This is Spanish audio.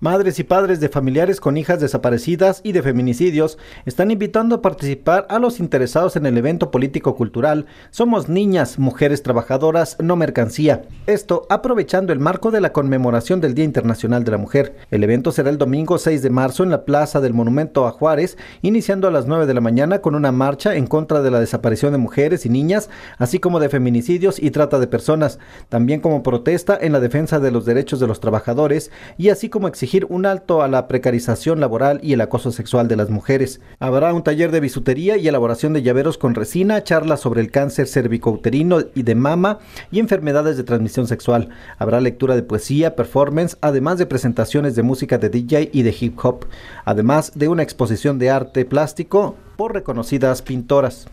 Madres y padres de familiares con hijas desaparecidas y de feminicidios están invitando a participar a los interesados en el evento político-cultural Somos Niñas, Mujeres Trabajadoras, No Mercancía. Esto aprovechando el marco de la conmemoración del Día Internacional de la Mujer. El evento será el domingo 6 de marzo en la Plaza del Monumento a Juárez, iniciando a las 9 de la mañana con una marcha en contra de la desaparición de mujeres y niñas, así como de feminicidios y trata de personas, también como protesta en la defensa de los derechos de los trabajadores y así como un alto a la precarización laboral y el acoso sexual de las mujeres. Habrá un taller de bisutería y elaboración de llaveros con resina, charlas sobre el cáncer cervicouterino y de mama y enfermedades de transmisión sexual. Habrá lectura de poesía, performance, además de presentaciones de música de DJ y de hip hop, además de una exposición de arte plástico por reconocidas pintoras.